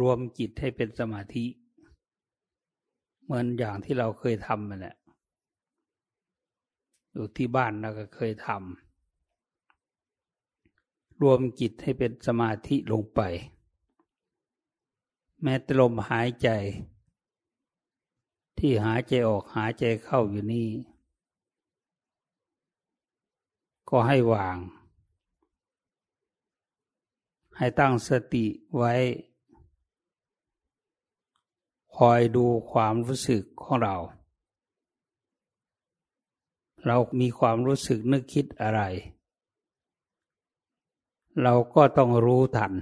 รวมจิตให้เป็นสมาธิ เหมือนอย่างที่เราเคยทำมานแหละอยู่ที่บ้านเราก็เคยทำรวมจิตให้เป็นสมาธิลงไป แม้ตลมหายใจ ที่หายใจออกหายใจเข้าอยู่นี่ ก็ให้วาง ให้ตั้งสติไว้คอยดูความรู้สึกของเรา เรามีความรู้สึกนึกคิดอะไร เราก็ต้องรู้ทัน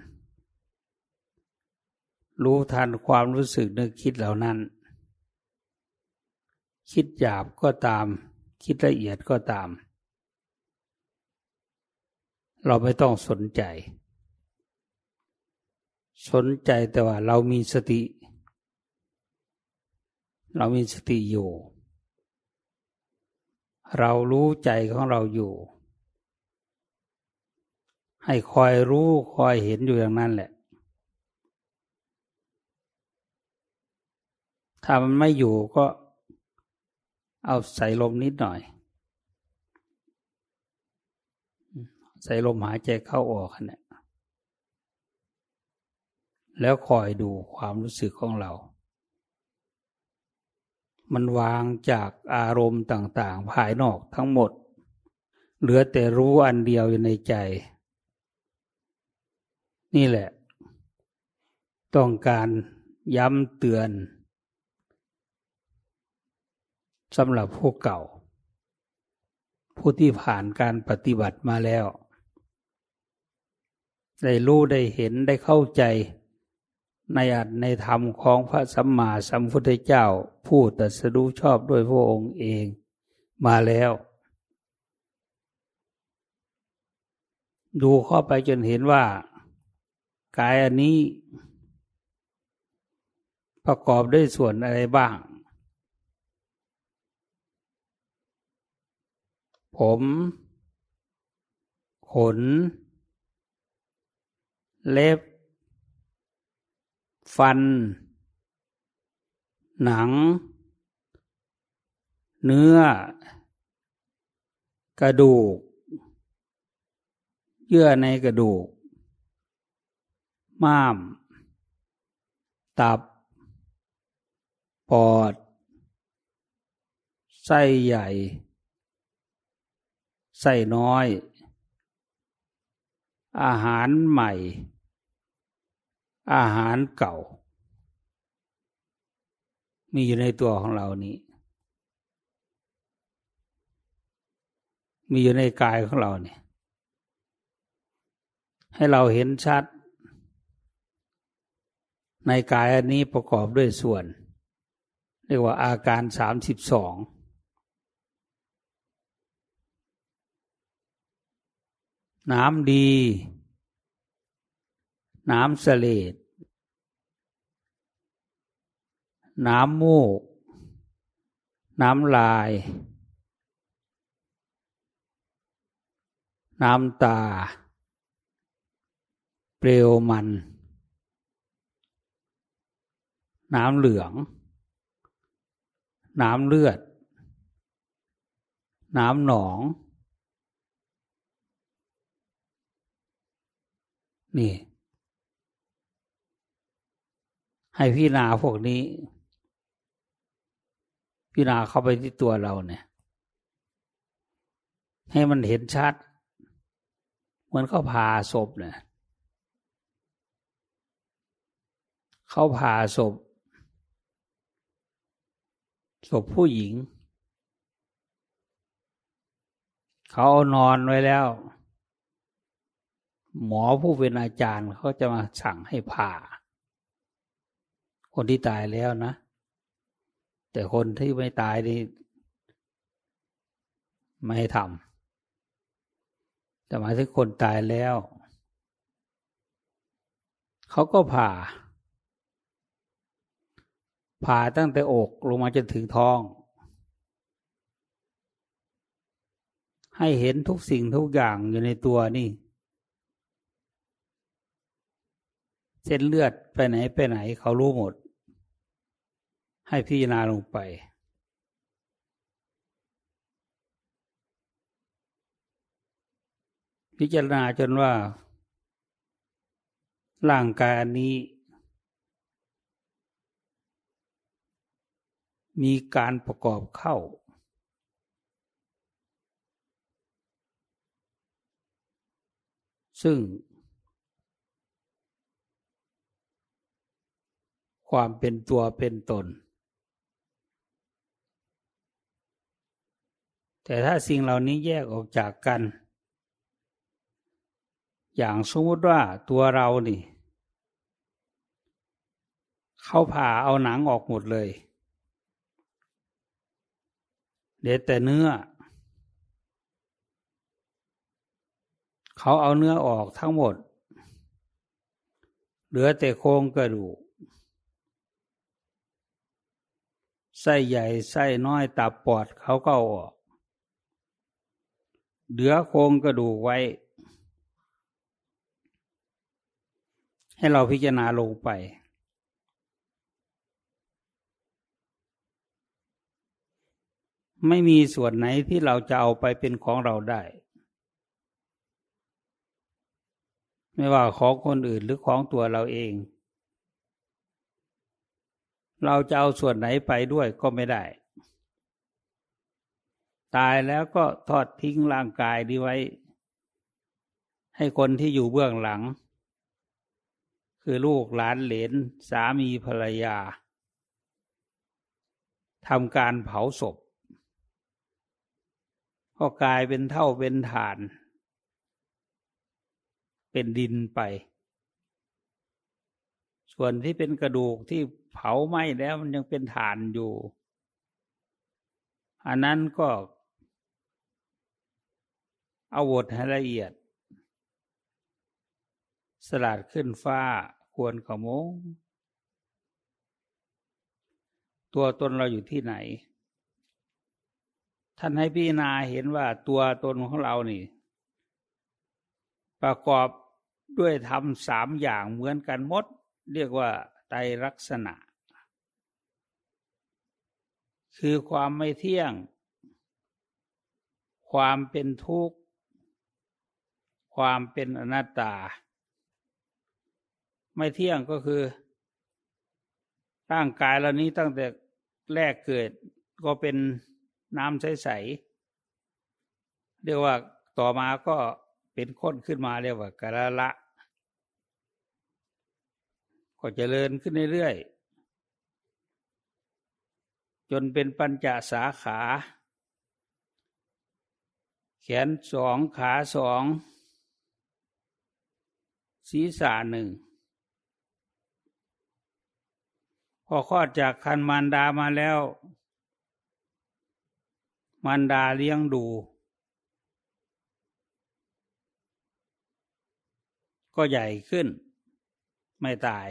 รู้ทันความรู้สึกนึกคิดเหล่านั้น คิดหยาบก็ตาม คิดละเอียดก็ตาม เราไม่ต้องสนใจ สนใจแต่ว่าเรามีสติเรามีสติอยู่ เรารู้ใจของเราอยู่ ให้คอยรู้คอยเห็นอยู่อย่างนั้นแหละ ถ้ามันไม่อยู่ก็ เอาใส่ลมนิดหน่อย ใส่ลมหายใจเข้าออกนะแล้วคอยดูความรู้สึกของเรามันวางจากอารมณ์ต่างๆ ภายนอกทั้งหมด เหลือแต่รู้อันเดียวอยู่ในใจ นี่แหละ ต้องการย้ำเตือนสำหรับผู้เก่า ผู้ที่ผ่านการปฏิบัติมาแล้วได้รู้ได้เห็นได้เข้าใจในอัดในธรรมของพระสัมมาสัมพุทธเจ้า ผู้ตรัสรู้ชอบด้วยพระองค์เองมาแล้ว ดูเข้าไปจนเห็นว่ากายอันนี้ ประกอบด้วยส่วนอะไรบ้าง ผม ขน เล็บฟัน หนัง เนื้อ กระดูก เยื่อในกระดูก ม้าม ตับ ปอดไส้ใหญ่ไส้น้อย อาหารใหม่อาหารเก่า มีอยู่ในตัวของเรานี้ มีอยู่ในกายของเราเนี่ยให้เราเห็นชัด ในกายอันนี้ประกอบด้วยส่วน เรียกว่าอาการสามสิบสองน้ำดีน้ำเสลดน้ำมูก น้ำลาย น้ำตา เปลวมัน น้ำเหลือง น้ำเลือด น้ำหนอง นี่ให้พิจารณาพวกนี้พิจารณาเข้าไปที่ตัวเราเนี่ย ให้มันเห็นชัดเหมือนเขาผ่าศพเนี่ยเขาผ่าศพ ศพผู้หญิง เขานอนไว้แล้ว หมอผู้เป็นอาจารย์เขาจะมาสั่งให้ผ่าคนที่ตายแล้วนะ แต่คนที่ไม่ตายนี่ไม่ทำแต่หมายถึงคนตายแล้ว เขาก็ผ่า ผ่าตั้งแต่อกลงมาจนถึงท้อง ให้เห็นทุกสิ่งทุกอย่างอยู่ในตัวนี่ เส้นเลือดไปไหนไปไหนเขารู้หมดให้พิจารณาลงไป พิจารณาจนว่าร่างกายอันนี้ มีการประกอบเข้า ซึ่ง ความเป็นตัวเป็นตนแต่ถ้าสิ่งเหล่านี้แยกออกจากกัน อย่างสมมติว่าตัวเรานี่ เขาผ่าเอาหนังออกหมดเลย เด็ดแต่เนื้อ เขาเอาเนื้อออกทั้งหมด เหลือแต่โครงกระดูก ไส้ใหญ่ไส้น้อยตับปอดเขาก็ออกเหลือโครงกระดูกไว้ให้เราพิจารณาลงไป ไม่มีส่วนไหนที่เราจะเอาไปเป็นของเราได้ ไม่ว่าของคนอื่นหรือของตัวเราเอง เราจะเอาส่วนไหนไปด้วยก็ไม่ได้ตายแล้วก็ทอดทิ้งร่างกายดีไว้ ให้คนที่อยู่เบื้องหลัง คือลูกหลานเหลนสามีภรรยาทำการเผาศพก็กลายเป็นเท่าเป็นฐาน เป็นดินไป ส่วนที่เป็นกระดูกที่เผาไหม้แล้วมันยังเป็นฐานอยู่อันนั้นก็เอาบทให้ละเอียด สลัดขึ้นฟ้าควรขโมงตัวตนเราอยู่ที่ไหน ท่านให้พี่นาเห็นว่าตัวตนของเรานี่ ประกอบด้วยธรรมสามอย่างเหมือนกันหมดเรียกว่า ไตรลักษณะ คือความไม่เที่ยง ความเป็นทุกข์ความเป็นอนัตตา ไม่เที่ยงก็คือร่างกายเรานี้ตั้งแต่แรกเกิด ก็เป็นน้ำใส ๆ เรียกว่าต่อมาก็เป็นข้นขึ้นมาเรียกว่ากระละ ก็จเจริญขึ้นเรื่อยๆ จนเป็นปัญจสาขา แขนสองขาสองศีรษะหนึ่งพอคลอดจากคันมารดามาแล้ว มารดาเลี้ยงดูก็ใหญ่ขึ้น ไม่ตาย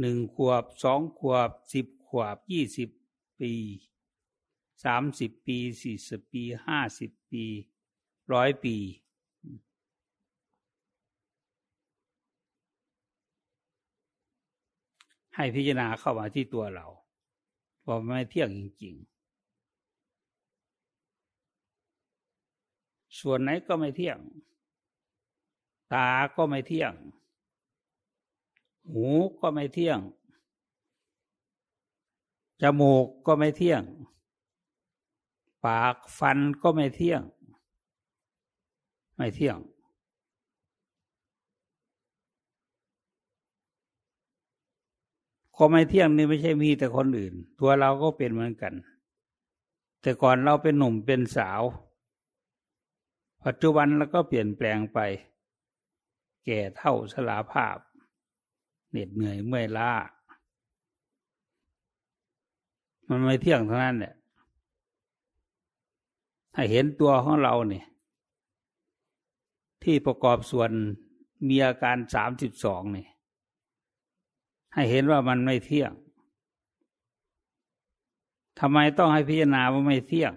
หนึ่งขวบสองขวบสิบขวบยี่สิบปีสามสิบปีสี่สิบปีห้าสิบปี ร้อยปีให้พิจารณาเข้ามาที่ตัวเราวพาไม่เที่ยงจริง ๆ ส่วนไหนก็ไม่เที่ยง ตาก็ไม่เที่ยง หูก็ไม่เที่ยง จมูกก็ไม่เที่ยง ปากฟันก็ไม่เที่ยง ไม่เที่ยงความไม่เที่ยงนี่ไม่ใช่มีแต่คนอื่น ตัวเราก็เป็นเหมือนกัน แต่ก่อนเราเป็นหนุ่มเป็นสาว ปัจจุบันเราก็เปลี่ยนแปลงไป แก่เท่าสลาภาพ เหน็ดเหนื่อยเมื่อยล้า มันไม่เที่ยงเท่านั้นเนี่ยถ้าเห็นตัวของเราเนี่ย ที่ประกอบส่วนมีอาการสามสิบสองเนี่ยให้เห็นว่ามันไม่เที่ยงทำไมต้องให้พิจารณาว่าไม่เที่ยง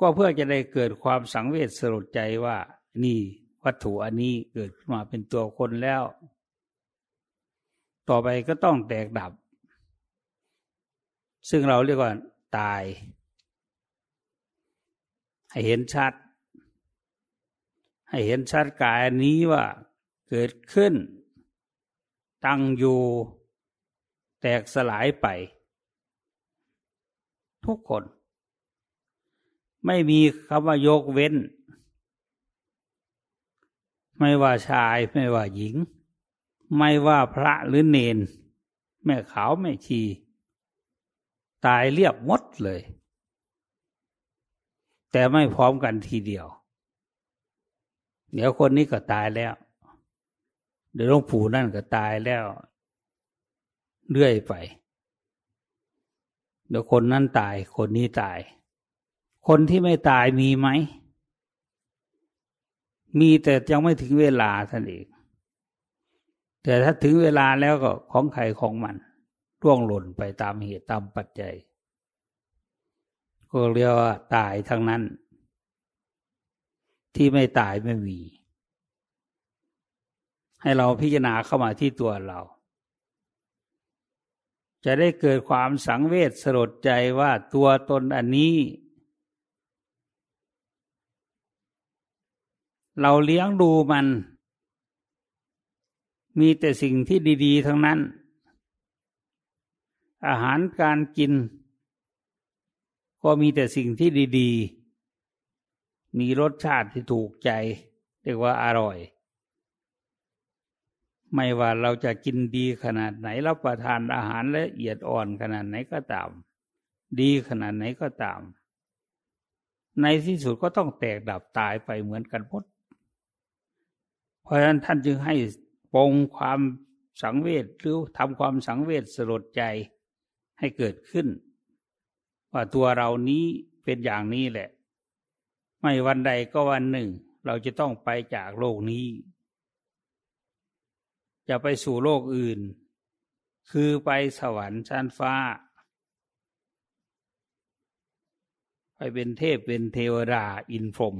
ก็เพื่อจะได้เกิดความสังเวชสลดใจว่า นี่วัตถุอันนี้เกิดขึ้นมาเป็นตัวคนแล้ว ต่อไปก็ต้องแตกดับ ซึ่งเราเรียกว่าตาย ให้เห็นชัด ให้เห็นชัดกายอันนี้ว่าเกิดขึ้นตั้งอยู่แตกสลายไป ทุกคน ไม่มีคำว่ายกเว้น ไม่ว่าชาย ไม่ว่าหญิง ไม่ว่าพระหรือเนน แม่ขาวแม่ชี ตายเรียบมดเลย แต่ไม่พร้อมกันทีเดียว เดี๋ยวคนนี้ก็ตายแล้วเดี๋ยวหลวงปู่นั่นก็ตายแล้ว เรื่อยไปเดี๋ยวคนนั้นตายคนนี้ตาย คนที่ไม่ตายมีไหม มีแต่ยังไม่ถึงเวลาท่านเองแต่ถ้าถึงเวลาแล้วก็ของใครของมัน ร่วงหล่นไปตามเหตุตามปัจจัย ก็เรียกว่าตายทั้งนั้น ที่ไม่ตายไม่มีให้เราพิจารณาเข้ามาที่ตัวเรา จะได้เกิดความสังเวชสลดใจว่าตัวตนอันนี้ เราเลี้ยงดูมัน มีแต่สิ่งที่ดี ๆ ทั้งนั้น อาหารการกิน ก็มีแต่สิ่งที่ดี ๆ มีรสชาติที่ถูกใจ เรียกว่าอร่อยไม่ว่าเราจะกินดีขนาดไหนรับประทานอาหารละเอียดอ่อนขนาดไหนก็ตาม ดีขนาดไหนก็ตาม ในที่สุดก็ต้องแตกดับตายไปเหมือนกันพดเพราะฉะนั้นท่านจึงให้ปองความสังเวชหรือทำความสังเวชสลดใจให้เกิดขึ้น ว่าตัวเรานี้เป็นอย่างนี้แหละ ไม่วันใดก็วันหนึ่ง เราจะต้องไปจากโลกนี้จะไปสู่โลกอื่น คือไปสวรรค์ชั้นฟ้า ไปเป็นเทพเป็นเทวดาอินพรม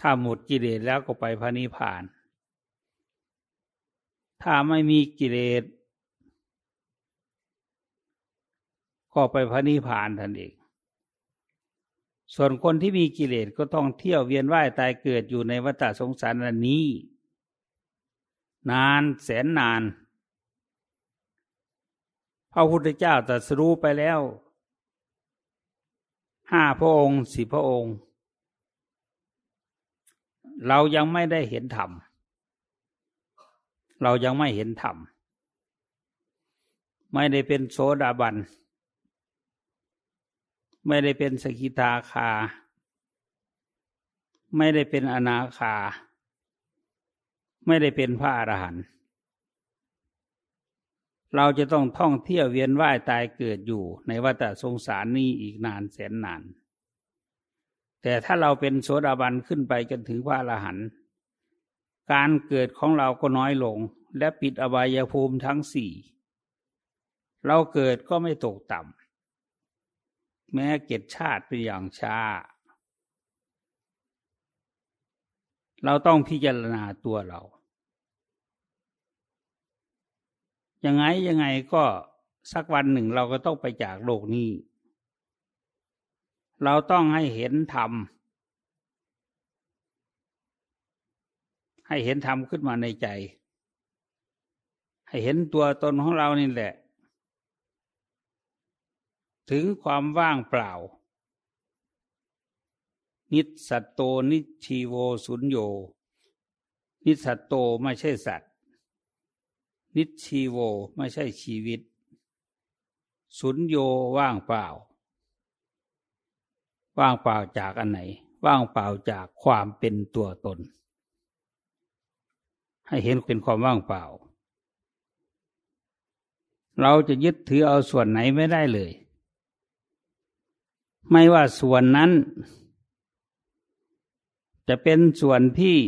ถ้าหมดกิเลสแล้วก็ไปพระนิพพาน ถ้าไม่มีกิเลส ก็ไปพระนิพพานทันเองส่วนคนที่มีกิเลสก็ต้องเที่ยวเวียนว่าย ตายเกิดอยู่ในวัฏสงสารนี้ นานแสนนานพระพุทธเจ้าตรัสรู้ไปแล้ว ห้าพระองค์ สิพระองค์ เรายังไม่ได้เห็นธรรมเรายังไม่เห็นธรรมไม่ได้เป็นโสดาบันไม่ได้เป็นสกิทาคา ไม่ได้เป็นอนาคา ไม่ได้เป็นพระอรหันต์เราจะต้องท่องเที่ยวเวียนว่ายตายเกิดอยู่ในวัฏสงสารนี้อีกนานแสนนาน แต่ถ้าเราเป็นโสดาบันขึ้นไปจนถึงพระอรหันต์การเกิดของเราก็น้อยลงและปิดอบายภูมิทั้งสี่เราเกิดก็ไม่ตกต่ำแม้เกียรติชาติไปอย่างช้า เราต้องพิจารณาตัวเรา ยังไงยังไงก็สักวันหนึ่งเราก็ต้องไปจากโลกนี้ เราต้องให้เห็นธรรม ให้เห็นธรรมขึ้นมาในใจ ให้เห็นตัวตนของเรานี่แหละถึงความว่างเปล่า นิสัตโต นิชีโว สุญโย นิสัตโตไม่ใช่สัตว์ นิชีโวไม่ใช่ชีวิต สุญโยว่างเปล่า ว่างเปล่าจากอันไหน ว่างเปล่าจากความเป็นตัวตน ให้เห็นเป็นความว่างเปล่า เราจะยึดถือเอาส่วนไหนไม่ได้เลยไม่ว่าส่วนนั้น จะเป็นส่วนที่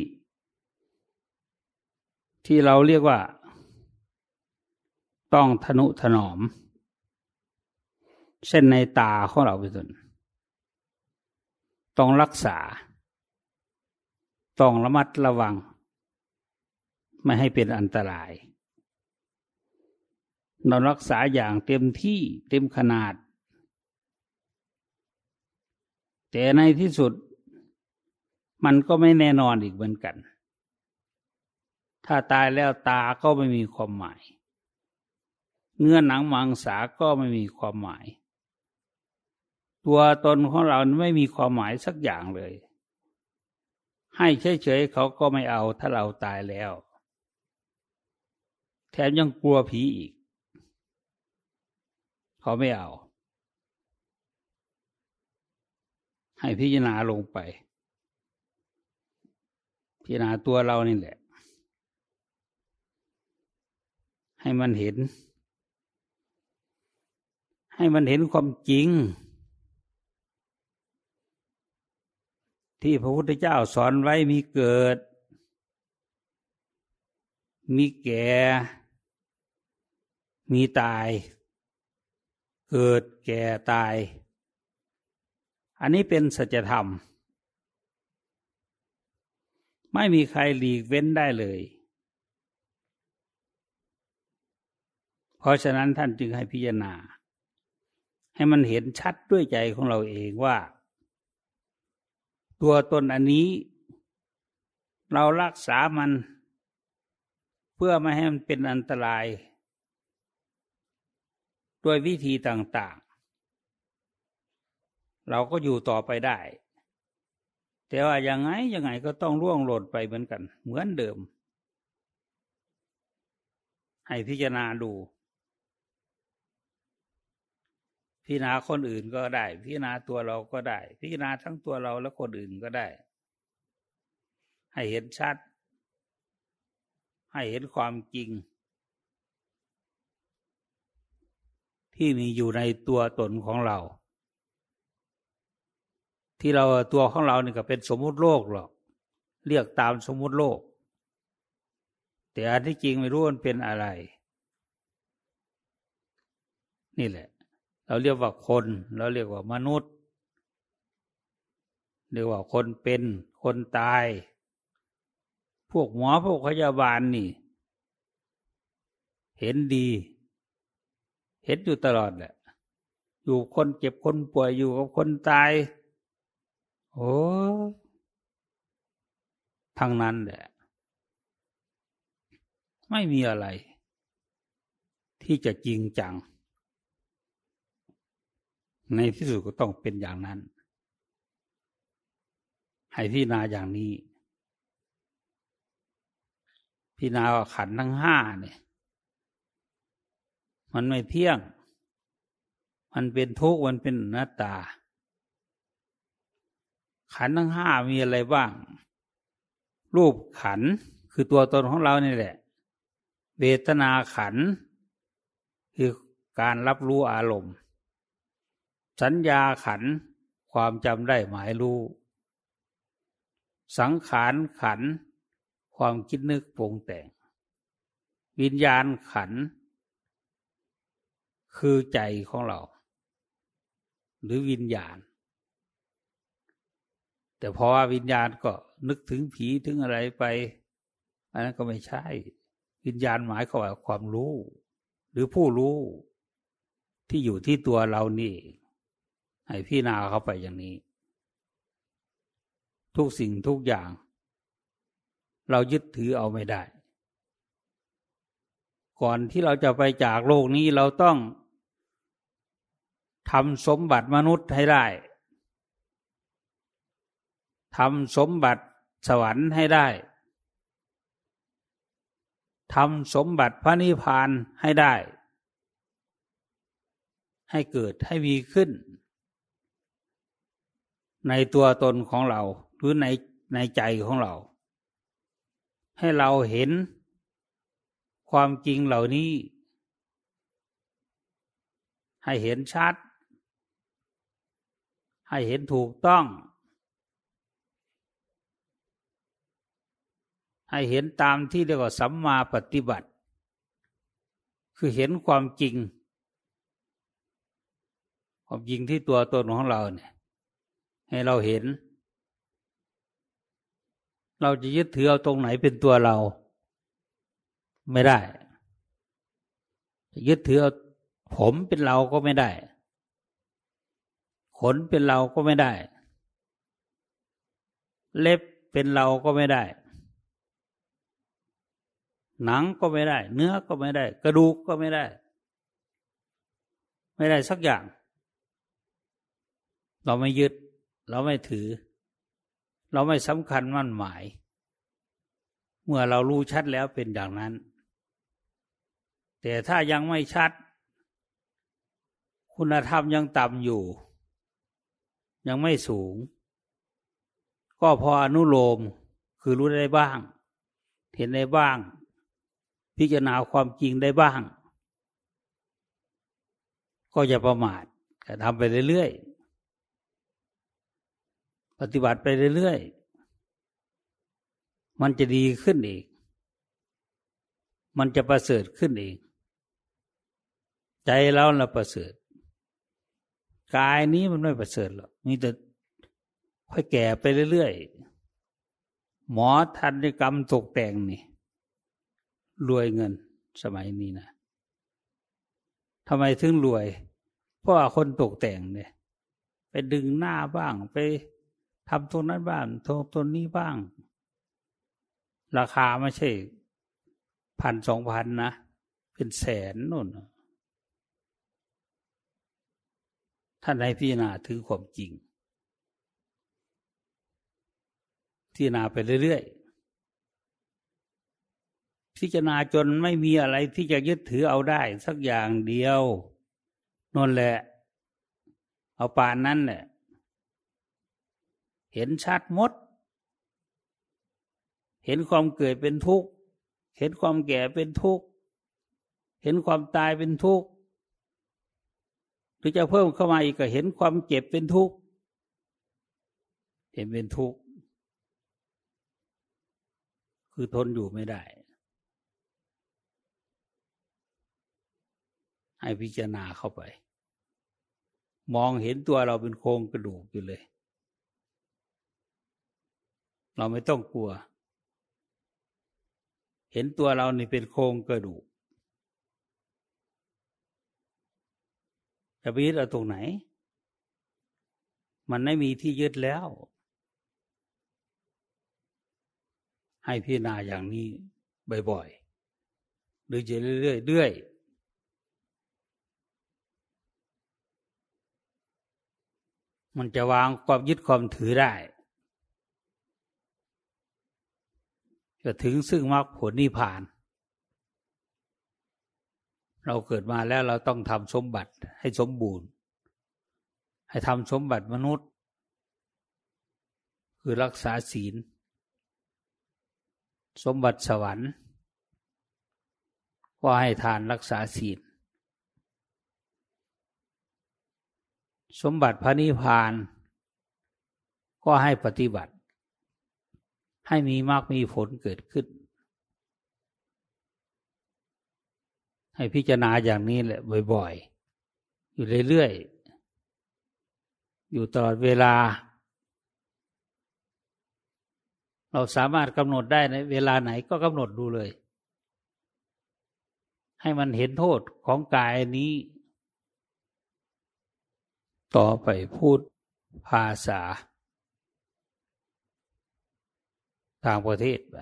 ที่เราเรียกว่าต้องทนุถนอม เช่นในตาของเราเป็นต้นต้องรักษา ต้องระมัดระวัง ไม่ให้เป็นอันตรายเรารักษาอย่างเต็มที่เต็มขนาดแต่ในที่สุดมันก็ไม่แน่นอนอีกเหมือนกัน ถ้าตายแล้วตา ก็ไม่มีความหมายเนื้อหนังมังสา ก็ไม่มีความหมาย ตัวตนของเราไม่มีความหมายสักอย่างเลย ให้เฉยๆเขาก็ไม่เอาถ้าเราตายแล้ว แถมยังกลัวผีอีก เขาไม่เอาให้พิจารณาลงไป พิจารณาตัวเรานี่แหละ ให้มันเห็น ให้มันเห็นความจริง ที่พระพุทธเจ้าสอนไว้มีเกิด มีแก่มีตาย เกิดแก่ตายอันนี้เป็นสัจธรรม ไม่มีใครหลีกเว้นได้เลย เพราะฉะนั้นท่านจึงให้พิจารณา ให้มันเห็นชัดด้วยใจของเราเองว่า ตัวตนอันนี้เรารักษามันเพื่อไม่ให้มันเป็นอันตราย ด้วยวิธีต่างเราก็อยู่ต่อไปได้ แต่ว่ายังไงยังไงก็ต้องร่วงหล่นไปเหมือนกัน เหมือนเดิม ให้พิจารณาดู พิจารณาคนอื่นก็ได้ พิจารณาตัวเราก็ได้ พิจารณาทั้งตัวเราและคนอื่นก็ได้ ให้เห็นชัด ให้เห็นความจริง ที่มีอยู่ในตัวตนของเราที่เราตัวของเราเนี่ยก็เป็นสมมุติโลกหรอก เรียกตามสมมุติโลก แต่อันที่จริงไม่รู้มันเป็นอะไร นี่แหละ เราเรียกว่าคนเราเรียกว่ามนุษย์ เรียกว่าคนเป็นคนตาย พวกหมอพวกพยาบาลนี่ เห็นดี เห็นอยู่ตลอดแหละ อยู่คนเจ็บคนป่วยอยู่กับคนตายโอ้ทั้งนั้นแหละ ไม่มีอะไรที่จะจริงจัง ในที่สุดก็ต้องเป็นอย่างนั้น ให้พี่นาอย่างนี้ พี่นาขันทั้งห้าเนี่ย มันไม่เที่ยง มันเป็นทุกข์ มันเป็นหน้าตาขันทั้งห้ามีอะไรบ้าง รูปขันคือตัวตนของเรานี่แหละเวทนาขันคือการรับรู้อารมณ์ สัญญาขันความจำได้หมายรู้ สังขารขันความคิดนึกปรุงแต่ง วิญญาณขันคือใจของเรา หรือวิญญาณแต่พอว่าวิญญาณก็นึกถึงผี ถึงอะไรไป อันนั้นก็ไม่ใช่ วิญญาณหมายความว่าความรู้ หรือผู้รู้ที่อยู่ที่ตัวเรานี่ ให้พี่นาเข้าไปอย่างนี้ ทุกสิ่งทุกอย่าง เรายึดถือเอาไม่ได้ ก่อนที่เราจะไปจากโลกนี้เราต้องทำสมบัติมนุษย์ให้ได้ทำสมบัติสวรรค์ให้ได้ ทำสมบัติพระนิพพานให้ได้ ให้เกิดให้มีขึ้น ในตัวตนของเราหรือในในใจของเรา ให้เราเห็นความจริงเหล่านี้ ให้เห็นชัด ให้เห็นถูกต้องให้เห็นตามที่เรียกว่าสัมมาปฏิบัติ คือเห็นความจริงความจริงที่ตัวตนของเราเนี่ย ให้เราเห็น เราจะยึดถือเอาตรงไหนเป็นตัวเราไม่ได้ ยึดถือเอาผมเป็นเราก็ไม่ได้ ขนเป็นเราก็ไม่ได้ เล็บเป็นเราก็ไม่ได้หนังก็ไม่ได้ เนื้อก็ไม่ได้ กระดูกก็ไม่ได้ ไม่ได้สักอย่าง เราไม่ยึด เราไม่ถือ เราไม่สำคัญมั่นหมาย เมื่อเรารู้ชัดแล้วเป็นอย่างนั้น แต่ถ้ายังไม่ชัด คุณธรรมยังต่ำอยู่ ยังไม่สูง ก็พออนุโลมคือรู้ได้บ้าง เห็นได้บ้างพิจารณาความจริงได้บ้าง ก็อย่าประมาททำไปเรื่อยๆปฏิบัติไปเรื่อยๆมันจะดีขึ้นเอง มันจะประเสริฐขึ้นเองใจเราเราประเสริฐกายนี้มันไม่ประเสริฐหรอกมีแต่ค่อยแก่ไปเรื่อยๆหมอทันกรรมตกแต่งนี่รวยเงินสมัยนี้นะทำไมถึงรวย เพราะว่าคนตกแต่งเนี่ยไปดึงหน้าบ้าง ไปทำตัวนั้นบ้างทำตัวนี้บ้าง ราคาไม่ใช่พันสองพันนะ เป็นแสนนู่นท่านให้พิจารณาถึงความจริงพิจารณาไปเรื่อยๆพิจารณาจนไม่มีอะไรที่จะยึดถือเอาได้ สักอย่างเดียวนั่นแหละ เอาป่านนั้นแหละเห็นชัดมด เห็นความเกิดเป็นทุกข์เห็นความแก่เป็นทุกข์เห็นความตายเป็นทุกข์หรือจะเพิ่มเข้ามาอีกก็เห็นความเจ็บเป็นทุกข์เห็นเป็นทุกข์คือทนอยู่ไม่ได้ให้พิจารณาเข้าไป มองเห็นตัวเราเป็นโครงกระดูกอยู่เลย เราไม่ต้องกลัว เห็นตัวเรานี่เป็นโครงกระดูกจะไปยึดเอาตรงไหน มันไม่มีที่ยึดแล้ว ให้พิจารณาอย่างนี้บ่อยๆหรือจะเรื่อยๆมันจะวางความยึดความถือได้จะถึงซึ่งมรรคผลนิพพาน เราเกิดมาแล้วเราต้องทำสมบัติให้สมบูรณ์ ให้ทำสมบัติมนุษย์ คือรักษาศีล สมบัติสวรรค์ก็ให้ทานรักษาศีลสมบัติพระนิพพาน ก็ให้ปฏิบัติ ให้มีมากมีผลเกิดขึ้น ให้พิจารณาอย่างนี้แหละบ่อยๆ อยู่เรื่อยๆ อยู่ตลอดเวลา เราสามารถกำหนดได้ในเวลาไหนก็กำหนดดูเลย ให้มันเห็นโทษของกายนี้ต่อไปพูดภาษาต่างประเทศไป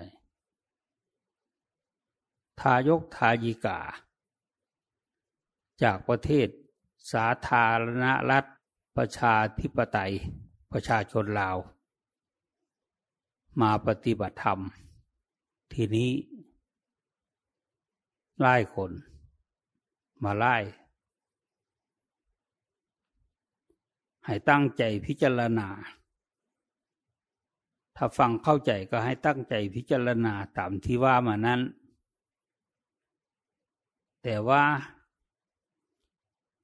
ทายกทายิกา จากประเทศสาธารณรัฐ ประชาธิปไตย ประชาชนลาว มาปฏิบัติธรรม ทีนี้ไล่คน มาไล่ให้ตั้งใจพิจารณา ถ้าฟังเข้าใจก็ให้ตั้งใจพิจารณาตามที่ว่ามานั้น แต่ว่า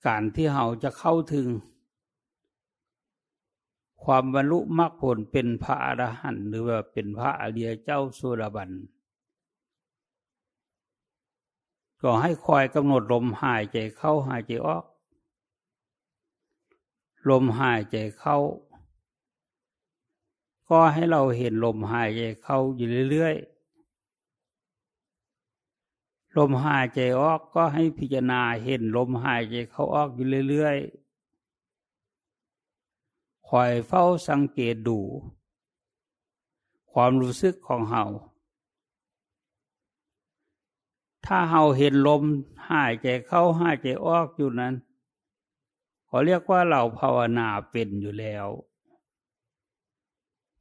การที่เราจะเข้าถึง ความบรรลุมรรคผลเป็นพระอรหันต์หรือว่าเป็นพระอริยเจ้าสุรบันก็ให้คอยกำหนดลมหายใจเข้าหายใจออกลมหายใจเข้า ก็ให้เราเห็นลมหายใจเข้าอยู่เรื่อยๆ ลมหายใจออกก็ให้พิจารณาเห็นลมหายใจเข้าออกอยู่เรื่อยๆคอยเฝ้าสังเกตดู ความรู้สึกของเฮาถ้าเฮาเห็นลมหายใจเข้าหายใจออกอยู่นั้นเขาเรียกว่าเราภาวนาเป็นอยู่แล้ว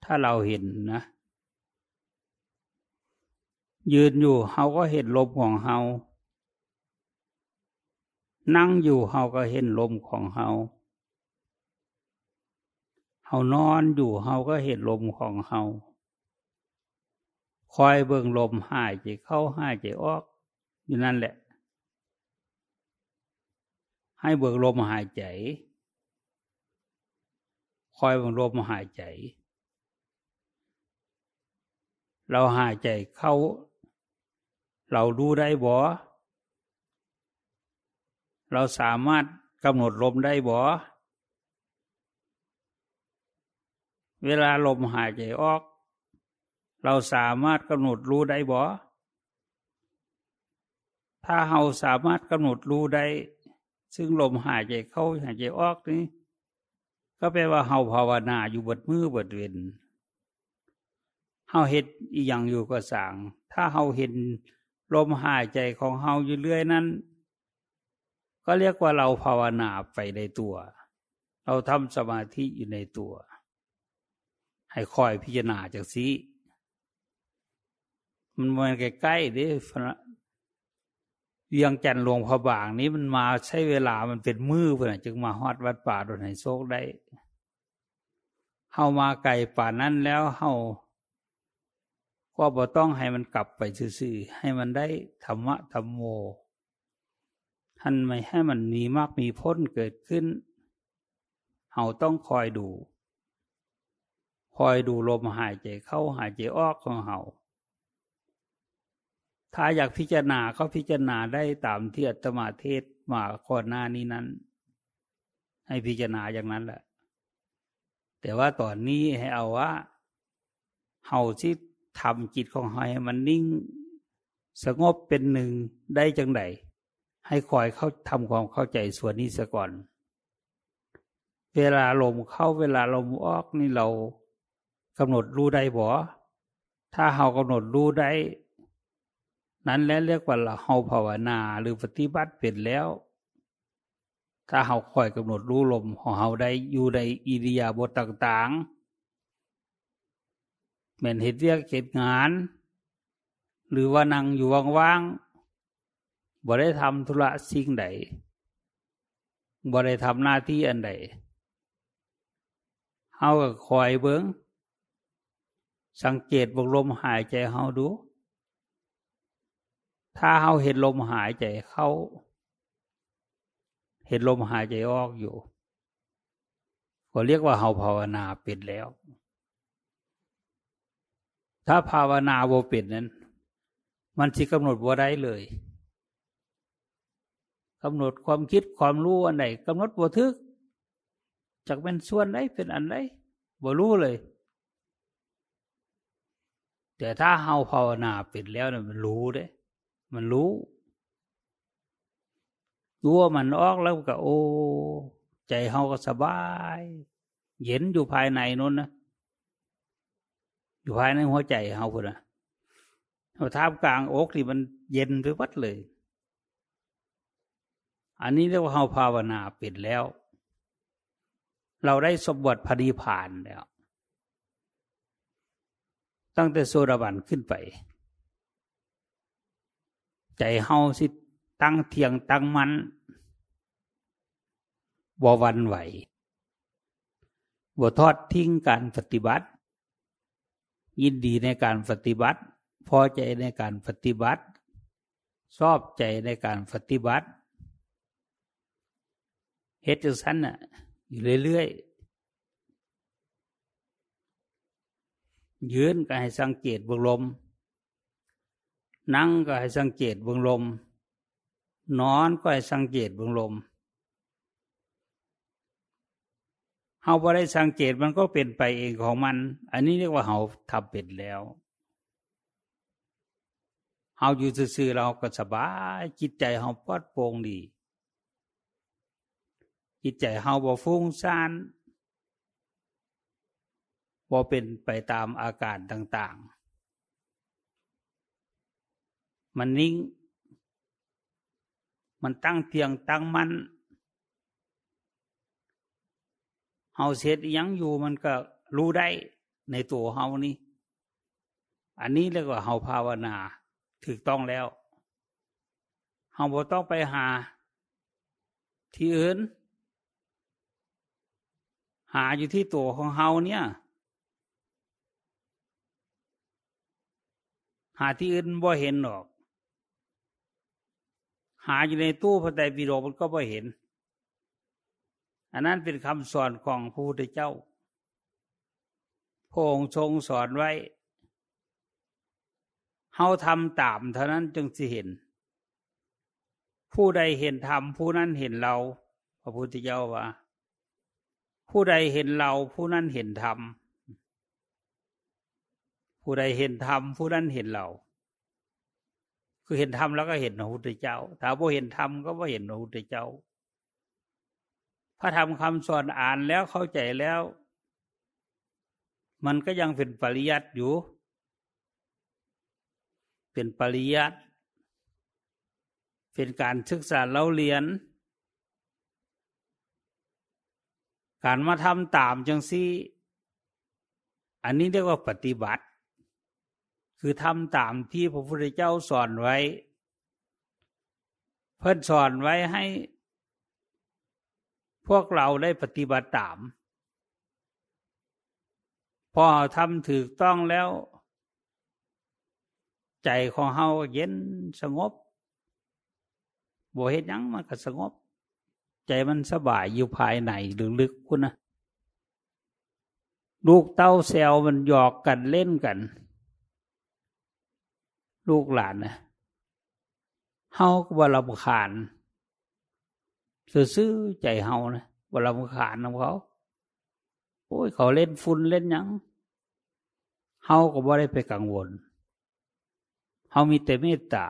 ถ้าเราเห็นนะ ยืนอยู่เขาก็เห็นลมของเขานั่งอยู่เขาก็เห็นลมของเขาเขานอนอยู่เขาก็เห็นลมของเขาคอยเบิ่งลมหายใจเข้าหายใจออก อยู่นั่นแหละให้เบิกลมหายใจคอยเบิกลมหายใจเราหายใจเข้า เรารู้ได้บ่เราสามารถกำหนดลมได้บ่เวลาลมหายใจออก เราสามารถกำหนดรู้ได้บ่ถ้าเราสามารถกำหนดรู้ได้ซึ่งลมหายใจเข้าหายใจออกนี่ก็แปลว่าเฮาภาวนาอยู่บดมือบดเวนเฮาเห็ดอีอย่างอยู่ก็สาง ถ้าเฮาเห็นลมหายใจของเฮาอยู่เรื่อยนั้น ก็เรียกว่าเราภาวนาไปในตัว เราทำสมาธิอยู่ในตัว ให้คอยพิจารณาจากสีมันมันใกล้ๆดิเวียงจันหลวงพ่อบางนี้มันมาใช้เวลามันเป็นมือเพื่อนจึงมาฮอดวัดป่าดนไหโซกได้เฮามาไก่ป่านั้นแล้วเฮาก็บ่ต้องให้มันกลับไปซื่อๆให้มันได้ธรรมะธรรมโมท่านไม่ให้มันมีมากมีพ้นเกิดขึ้น เฮาต้องคอยดู คอยดูลมหายใจเข้าหายใจออกของเฮาถ้าอยากพิจารณาก็พิจารณาได้ตามที่อัตมาเทศมาก่อนหน้านี้นั้น ให้พิจารณาอย่างนั้นแหละแต่ว่าตอนนี้ให้เอาว่าเฮาที่ทำจิตของเฮาให้มันนิ่ง สงบเป็นหนึ่งได้จังไดให้คอยเข้าทำความเข้าใจส่วนนี้ซะก่อน เวลาลมเข้าเวลาลมออกนี่เรากำหนดรู้ได้บ่ถ้าเฮากำหนดรู้ได้นั้นแล้วเรียกว่าเฮาภาวนาหรือปฏิบัติเป็นแล้ว ถ้าเฮาคอยกำหนดรู้ลมของเฮาได้อยู่ในอิริยาบถต่างๆเหมือนเหตุเรียกเหตุงาน หรือว่านั่งอยู่ว่าง ๆบ่ได้ทำธุระสิ่งใดบ่ได้ทำหน้าที่อันใดเฮาก็คอยเบิง้งสังเกตบกลมหายใจเฮาดูถ้าเขาเห็นลมหายใจเขาเห็นลมหายใจออกอยู่ ก็เรียกว่าเฮาภาวนาเป็นแล้ว ถ้าภาวนาโบเป็นนั้น มันสิกำหนดว่าได้เลยกำหนดความคิดความรู้อันไหนกำหนดบ่ทึกจากเป็นส่วนไหนเป็นอันไหนบ่รู้เลย แต่ถ้าเฮาภาวนาเป็นแล้วเนี่ยมันรู้เด้มันรู้รู้ว่ามันออกแล้วก็โอ้ ใจเฮาก็สบาย เย็นอยู่ภายในนู้นนะอยู่ภายในหัวใจเฮาพุ่นนะเราท้ามกลางอกที่มันเย็นไปวัดเลย อันนี้เรียกว่าเฮาภาวนาปิดแล้ว เราได้สมบดพอดีผ่านแล้ว ตั้งแต่โซดาบันขึ้นไปใจเฮาสิตั้งเทียงตั้งมันบววันไหวบวทอดทิ้งการปฏิบัติ ยินดีในการปฏิบัติ พอใจในการปฏิบัติชอบใจในการปฏิบัติเฮ็ดจสั้นน่ะอยู่เรื่อยๆ ยืนก็ให้สังเกตบวกลมนั่งก็ให้สังเกตเบื้องลมนอนก็ให้สังเกตเบื้องลมเฮาพอได้สังเกตมันก็เป็นไปเองของมัน อันนี้เรียกว่าเฮาทำเป็นแล้ว เฮาอยู่ซื่อๆเราก็สบายจิตใจเฮาปลอดโปร่งดี จิตใจเฮาบ่ฟุ้งซ่านบ่เป็นไปตามอาการต่าง ๆมันนิ่งมันตั้งเตียงตั้งมันเฮาเสร็จยังอยู่มันก็รู้ได้ในตัวเฮานี่ อันนี้เรียกว่าเฮาภาวนาถูกต้องแล้ว เฮาบ่ต้องไปหาที่อื่นหาอยู่ที่ตัวของเฮาเนี่ย หาที่อื่นบ่เห็นหรอกหาอยู่ในตู้พระไตรปิฎกมันก็ไม่เห็นอันนั้นเป็นคำสอนของพระพุทธเจ้าพระองค์ทรงสอนไว้เฮาทำตาม เท่านั้นจึงจะเห็น ผู้ใดเห็นธรรมผู้นั้นเห็นเราพระพุทธเจ้าว่า ผู้ใดเห็นเรา ผู้นั้นเห็นธรรมผู้ใดเห็นธรรมผู้นั้นเห็นเราคือเห็นธรรมแล้วก็เห็นพระพุทธเจ้า ถ้าพว่าเห็นธรรมก็ว่าเห็นพระพุทธเจ้าพระธรรมคำสอนอ่านแล้วเข้าใจแล้ว มันก็ยังเป็นปริยัติอยู่ เป็นปริยัติเป็นการศึกษาเล่าเรียน การมาทำตามจังซี่ อันนี้เรียกว่าปฏิบัติคือทำตามที่พระพุทธเจ้าสอนไว้ เพิ่นสอนไว้ให้พวกเราได้ปฏิบัติตาม พอทำถูกต้องแล้ว ใจของเฮาเย็นสงบบ่เฮ็ดยังมันก็สงบ ใจมันสบายอยู่ภายในลึกๆคุณนะลูกเต้าแซวมันหยอกกันเล่นกันลูกหลานนะเฮาก็บารำขานซื่อใจเฮานะบารำขานของเขา โอ้ยเขาเล่นฟุนเล่นยัง เฮาก็บ่ได้ไปกังวล เฮา มีแต่เมตตา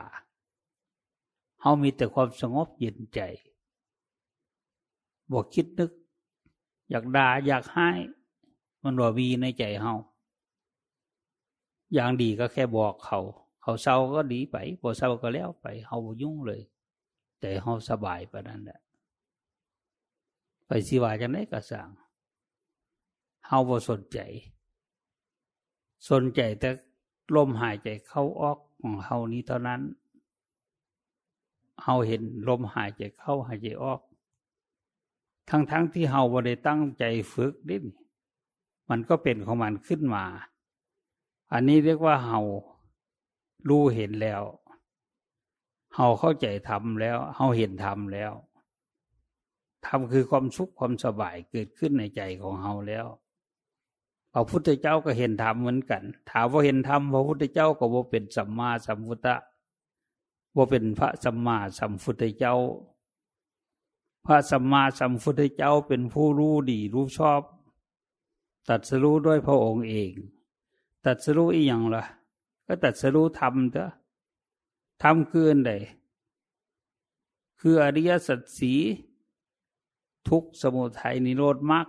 เฮา มีแต่ความสงบเย็นใจ บอกคิดนึก อยากด่าอยากให้มันบ่มีในใจเฮา อย่างดีก็แค่บอกเขาเขาเศร้าก็หนีไปพอเศร้าก็แล้วไปเขายุ่งเลย แต่เขาสบายปนนั้นแหละไปสิว่าจังไดก็สั่งเฮาบ่สนใจ สนใจแต่ลมหายใจเข้าออกของเฮานี้เท่านั้นเฮาเห็นลมหายใจเข้าหายใจออก ทั้งๆทที่เฮาบ่ได้ตั้งใจฝึกิ้นมันก็เป็นของมันขึ้นมา อันนี้เรียกว่าเฮารู้เห็นแล้ว เฮาเข้าใจทำแล้ว เฮาเห็นทำแล้ว ทำคือความสุขความสบายเกิดขึ้นในใจของเฮาแล้วพระพุทธเจ้าก็เห็นธรรมเหมือนกัน ถามว่าเห็นธรรมพระพุทธเจ้าก็บ่เป็นสัมมาสัมพุทธะบ่เป็นพระสัมมาสัมพุทธเจ้า พระสัมมาสัมพุทธเจ้าเป็นผู้รู้ดีรู้ชอบ ตัดสรู้ด้วยพระองค์เอง ตัดสรู้อีกอย่างละ่ะก็ตัดสรู้ธรรมเถอะธรรมคืออะไรคืออริยสัจสีทุกสมุทัยนิโรธมรรค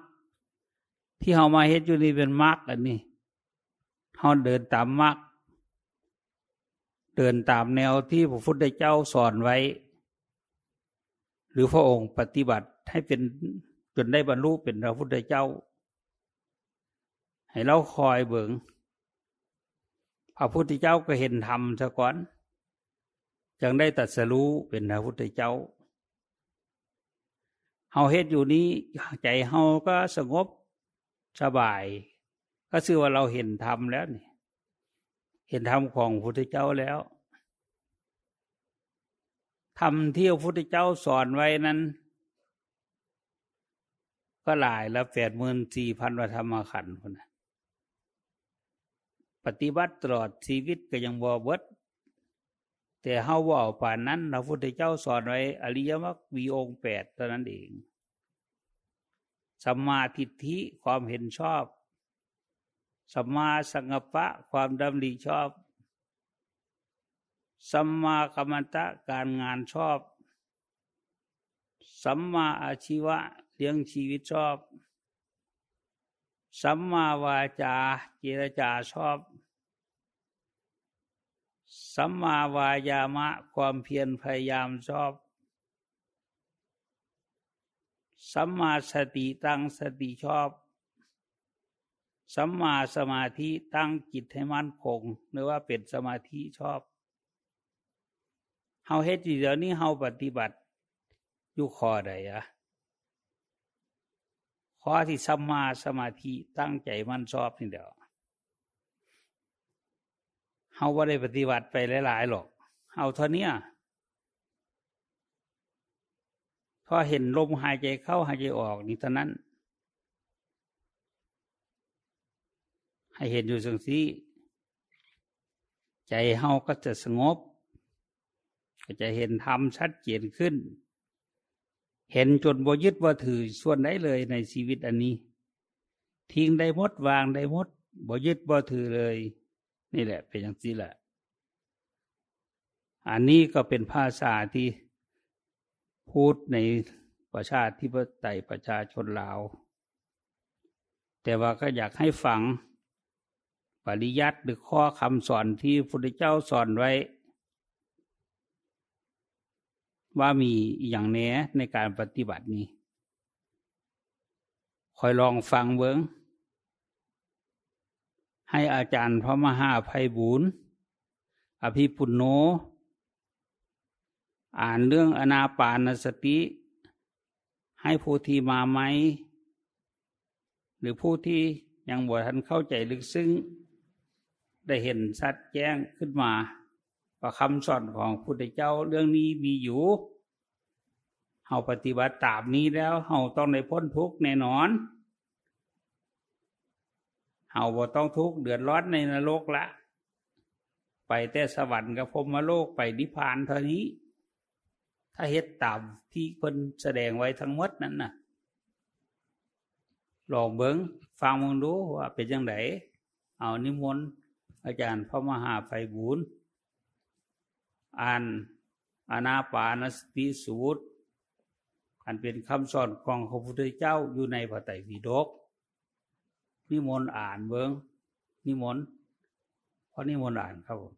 ที่เฮามาเฮ็ดอยู่นี่เป็นมรรคอันนี้เฮาเดินตามมรรค เดินตามแนวที่พระพุทธเจ้าสอนไว้ หรือพระองค์ปฏิบัติให้เป็นจนได้บรรลุเป็นพระพุทธเจ้า ให้เราคอยเบิง่งพระพุทธเจ้าก็เห็นธรรมซะก่อนจึงได้ตัดสู้เป็นพระพุทธเจ้า เฮาเฮ็ดอยู่นี้ ใจเฮาก็สงบสบาย ก็ชื่อว่าเราเห็นธรรมแล้วนี่ เห็นธรรมของพุทธเจ้าแล้วธรรมที่พระพุทธเจ้าสอนไว้นั้น ก็หลายละแปดหมื่นสี่พันวัธรรมขันธ์คนนะปฏิบัติตลอดชีวิตก็ยังบวชแต่เฮาว่าป่านนั้นพระพุทธเจ้าสอนไว้อริยมรรคมีองค์แปดเท่านั้นเอง สัมมาทิฏฐิความเห็นชอบสัมมาสังกัปะความดำริชอบ สัมมากัมมันตะการงานชอบ สัมมาอาชีวะเลี้ยงชีวิตชอบ สัมมาวาจาเจรจาชอบสัมมาวายามะความเพียรพยายามชอบ สัมมาสติตั้งสติชอบ สัมมาสมาธิตั้งจิตให้มั่นคง หรือว่าเป็นสมาธิชอบเฮาเฮ็ดอยู่เดี๋ยวนี้เฮาปฏิบัติอยู่ข้อใดอะข้อที่สัมมาสมาธิตั้งใจมั่นชอบนี่เดี๋ยวเอาว่าได้ปฏิบัติไปหลาย ๆหรอก เอาเท่านี้พอเห็นลมหายใจเข้าหายใจออกนี่เท่านั้น ให้เห็นอยู่สังสีใจเฮาก็จะสงบ ก็จะเห็นธรรมชัดเจนขึ้น เห็นจนบยึดว่าถือ ส่วนไดเลยในชีวิตอันนี้ ทิ้งได้หมด วางได้หมดบยึดบ่ถือเลยนี่แหละเป็นอย่างนี้แหละ อันนี้ก็เป็นภาษาที่พูดในประชาธิปไตยประชาชนลาว แต่ว่าก็อยากให้ฟังปริยัติหรือข้อคำสอนที่พระุทธเจ้าสอนไว้ ว่ามีอย่างแน้ในการปฏิบัตินี้ คอยลองฟังเบิง้งให้อาจารย์พระมหาไพบุญอภิปุณโน อ่านเรื่องอนาปานสติ ให้ผู้ที่มาไหมหรือผู้ที่ยังบวชทันเข้าใจลึกซึ้งได้เห็นสัดแจ้งขึ้นมาว่าคำสอนของพุทธเจ้าเรื่องนี้มีอยู่เฮาปฏิบัติตามนี้แล้วเฮาต้องได้พ้นทุกข์แน่นอนเอาบ่ต้องทุกข์เดือดร้อนในนรกละ ไปแต่สวรรค์กับพรมโลกไปนิพพานเท่านี้ ถ้าเฮ็ดตามที่เพิ่นแสดงไว้ทั้งหมดนั้นนะ่ะ ลองเบิง้งฟังมึงดูว่าเป็นยังไงเอานิมนต์อาจารย์พระมหาไฟบุญอ่านอานาปานสติสูตร อันเป็นคำสอนของพระพุทธเจ้าอยู่ในพระไตรปิฎกนิมนต์อ่านเบิ้งนิมนต์เพราะนิมนต์อ่านครับผม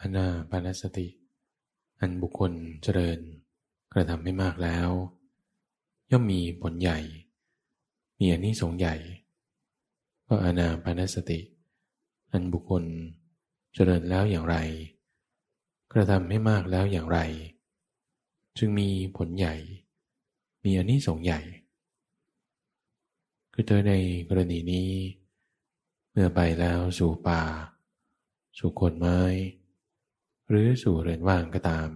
อนาปานสติ อันบุคคลเจริญ กระทำไม่มากแล้ว ย่อมมีผลใหญ่ มีอนิสงส์ใหญ่ก็อนาปานสติ อันบุคคลเจริญแล้วอย่างไร กระทำให้มากแล้วอย่างไร จึงมีผลใหญ่ มีอนิสงส์ใหญ่คือเธอในกรณีนี้ เมื่อไปแล้วสู่ป่า สู่คนไม้ หรือสู่เรือนว่างก็ตาม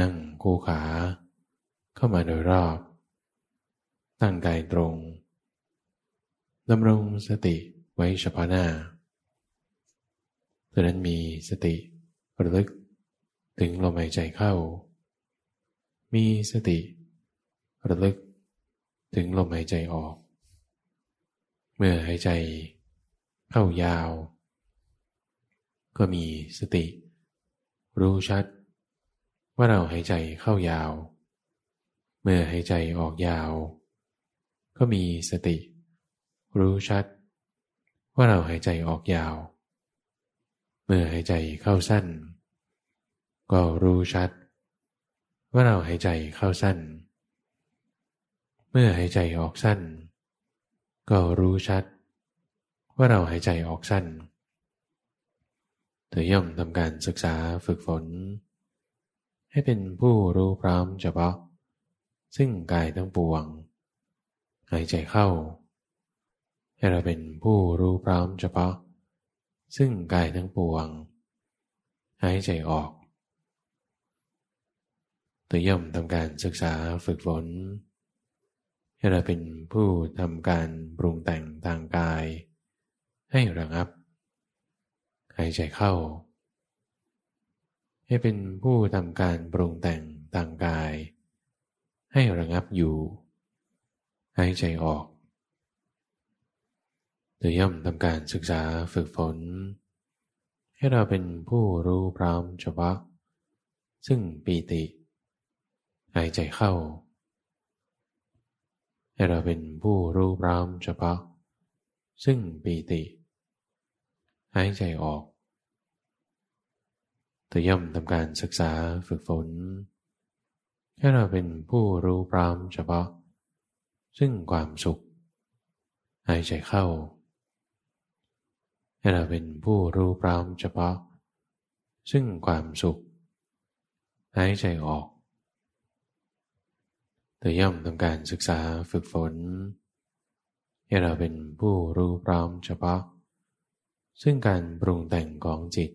นั่งคู่ขา เข้ามาโดยรอบ ตั้งกายตรงดำรงสติไว้เฉพาะหน้าดังนั้นมีสติระลึก ถึงลมหายใจเข้า มีสติระลึก ถึงลมหายใจออกเมื่อหายใจ เข้ายาว ก็มีสติ รู้ชัด ว่าเราหายใจเข้ายาว เมื่อหายใจออกยาว ก็มีสติ รู้ชัด ว่าเราหายใจออกยาว เมื่อหายใจเข้าสั้น ก็รู้ชัด ว่าเราหายใจเข้าสั้น เมื่อหายใจออกสั้นก็รู้ชัด ว่าเราหายใจออกสั้นเธอย่อมทำการศึกษาฝึกฝน ให้เป็นผู้รู้พร้อมเฉพาะซึ่งกายทั้งปวง หายใจเข้า ให้เราเป็นผู้รู้พร้อมเฉพาะซึ่งกายทั้งปวง หายใจออกเธอย่อมทำการศึกษาฝึกฝนให้เราเป็นผู้ทำการปรุงแต่งทางกาย ให้ระงับหายใจเข้า ให้เป็นผู้ทำการปรุงแต่งทางกาย ให้ระงับอยู่ หายใจออกโดยย่อมทำการศึกษาฝึกฝน ให้เราเป็นผู้รู้พร้อมเฉพาะ ซึ่งปีติ หายใจเข้าให้เราเป็นผู้รู้พร้อมเฉพาะ ซึ่งปีติ หายใจออกตัวย่อมทำการศึกษาฝึกฝน ให้เราเป็นผู้รู้พร้อมเฉพาะ ซึ่งความสุขหายใจเข้า ให้เราเป็นผู้รู้พร้อมเฉพาะ ซึ่งความสุขหายใจออกเธอย่อมต้องการศึกษาฝึกฝน ให้เราเป็นผู้รู้พร้อมเฉพาะ ซึ่งการปรุงแต่งของจิต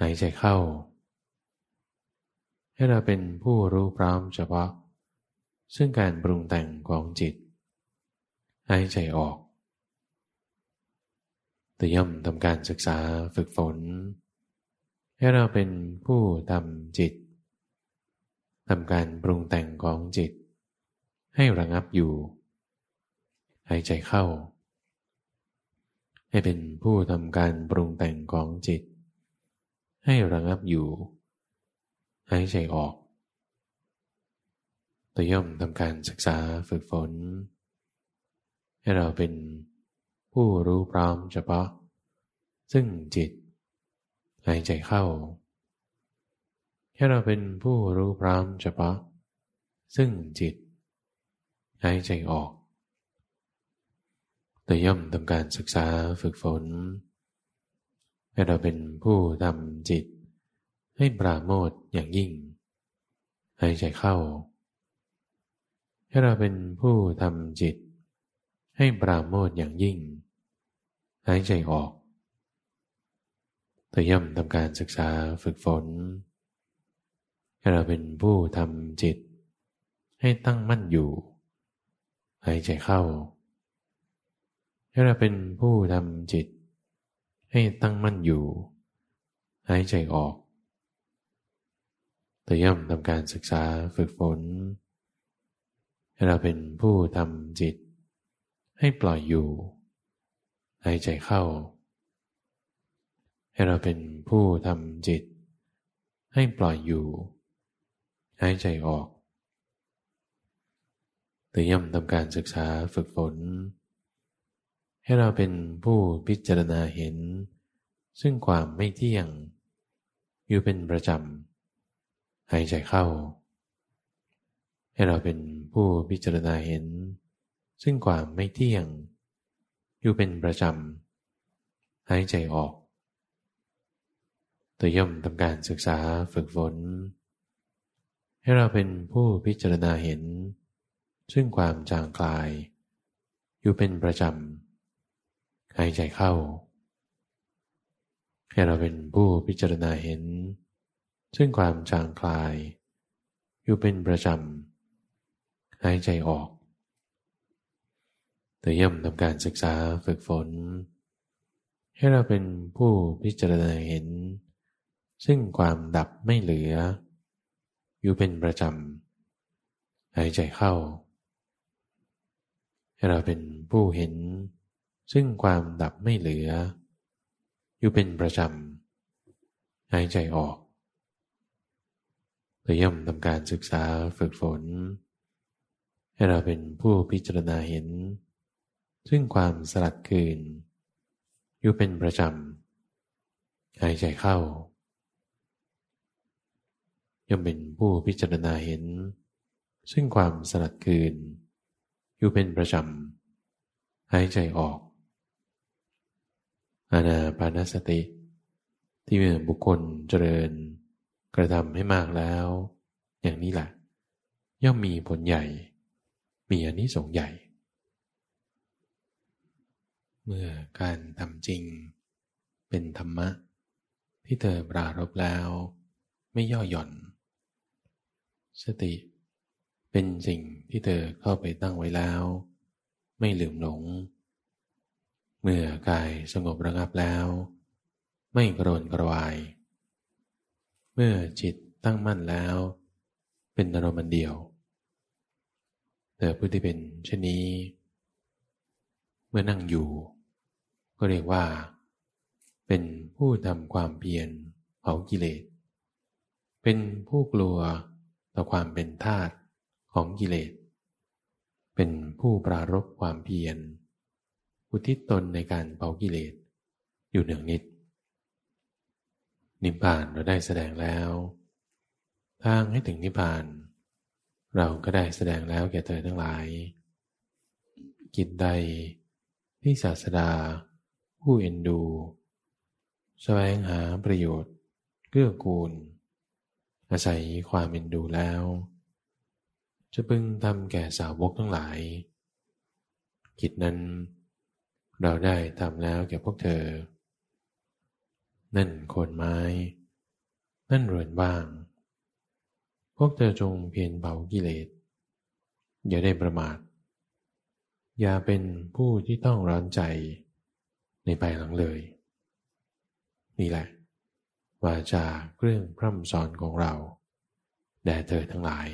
หายใจเข้า ให้เราเป็นผู้รู้พร้อมเฉพาะ ซึ่งการปรุงแต่งของจิตหายใจออกตธอย่อมทำการศึกษาฝึกฝน ให้เราเป็นผู้ทำจิตทำการปรุงแต่งของจิต ให้ระงับอยู่ หายใจเข้า ให้เป็นผู้ทำการปรุงแต่งของจิต ให้ระงับอยู่ หายใจออกตย่อมทำการศึกษาฝึกฝนให้เราเป็นผู้รู้พร้อมเฉพาะ ซึ่งจิต หายใจเข้าแค่เราเป็นผู้รู้พร้อมเฉพาะซึ่งจิตหายใจออก แต่ย่อมทำการศึกษาฝึกฝนให้เราเป็นผู้ทำจิต ให้ปราโมทอย่างยิ่งหายใจเข้าให้เราเป็นผู้ทำจิต ให้ปราโมทอย่างยิ่งหายใจออก แต่ย่อมทำการศึกษาฝึกฝนเราเป็นผู้ทำจิต ให้ตั้งมั่นอยู่หายใจเข้า ให้เราเป็นผู้ทำจิต ให้ตั้งมั่นอยู่ หายใจออกแต่ย่อมทำการศึกษาฝึกฝนให้เราเป็นผู้ทำจิต ให้ปล่อยอยู่หายใจเข้า ให้เราเป็นผู้ทำจิต ให้ปล่อยอยู่หายใจออกเตรียมทำการศึกษาฝึกฝน ให้เราเป็นผู้พิจารณาเห็น ซึ่งความไม่เที่ยงอยู่เป็นประจำ หายใจเข้า ให้เราเป็นผู้พิจารณาเห็น ซึ่งความไม่เที่ยงอยู่เป็นประจำ หายใจออกตัวย่มทำการศึกษาฝึกฝนให้เราเป็นผู้พิจารณาเห็นซึ่งความจางกลายอยู่เป็นประจำหายใจเข้าให้เราเป็นผู้พิจารณาเห็นซึ่งความจางกลายอยู่เป็นประจำหายใจออกเต่ย่อมทำการศึกษาฝึกฝนให้เราเป็นผู้พิจารณาเห็นซึ่งความดับไม่เหลืออยู่เป็นประจำหายใจเข้าให้เราเป็นผู้เห็น ซึ่งความดับไม่เหลืออยู่เป็นประจำหายใจออกเราย่อมทำการศึกษาฝึกฝน ให้เราเป็นผู้พิจารณาเห็น ซึ่งความสลัดคืนอยู่เป็นประจำหายใจเข้าย่อมเป็นผู้พิจารณาเห็น ซึ่งความสลัดคืน อยู่เป็นประจำหายใจออก อานาปานสติ ที่เมื่อบุคคลเจริญกระทำให้มากแล้ว อย่างนี้แหละย่อมมีผลใหญ่ มีอนิสงส์ใหญ่ เมื่อการทำจริง เป็นธรรมะ ที่เธอปรารบแล้ว ไม่ย่อหย่อนสติ เป็นสิ่งที่เธอเข้าไปตั้งไว้แล้ว ไม่ลืมหลง เมื่อกายสงบระงับแล้ว ไม่กระนกระวายเมื่อจิตตั้งมั่นแล้ว เป็นอารมณ์เดียว เธอผู้ที่เป็นเช่นนี้ เมื่อนั่งอยู่ ก็เรียกว่า เป็นผู้ทำความเพียรเผากิเลสเป็นผู้กลัวต่อความเป็นทาตของกิเลส เป็นผู้ปรารบความเพียร อุทิศตนในการเผากิเลสอยู่เหนืองนิด นิพพานเราได้แสดงแล้ว ทางให้ถึงนิพพาน เราก็ได้แสดงแล้วแก่เธอทั้งหลาย กิจใด ที่ศาสดา ผู้เอ็นดู แสวงหาประโยชน์เกื้อกูลอาศัยความเป็นดูแล้ว จะพึงทำแก่สาวกทั้งหลายกิจนั้น เราได้ทำแล้วแก่พวกเธอ นั่นโคนไม้ นั่นเรือนบ้าง พวกเธอจงเพียรเผากิเลส อย่าได้ประมาท อย่าเป็นผู้ที่ต้องร้อนใจในภายหลังเลย นี่แหละวาจาเครื่องพร่ำสอนของเราแด่เธอทั้งหลาย